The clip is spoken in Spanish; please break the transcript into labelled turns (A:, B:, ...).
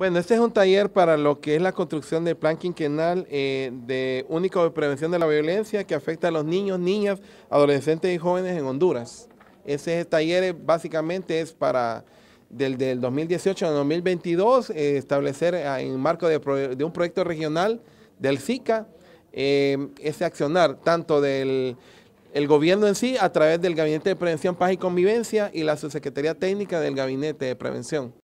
A: Bueno, este es un taller para lo que es la construcción del plan quinquenal eh, de único de prevención de la violencia que afecta a los niños, niñas, adolescentes y jóvenes en Honduras. Ese taller básicamente es para del, del 2018 al 2022 eh, establecer ah, en marco de, un proyecto regional del SICA eh, ese accionar tanto del el gobierno en sí a través del Gabinete de Prevención, Paz y Convivencia y la Subsecretaría Técnica del Gabinete de Prevención.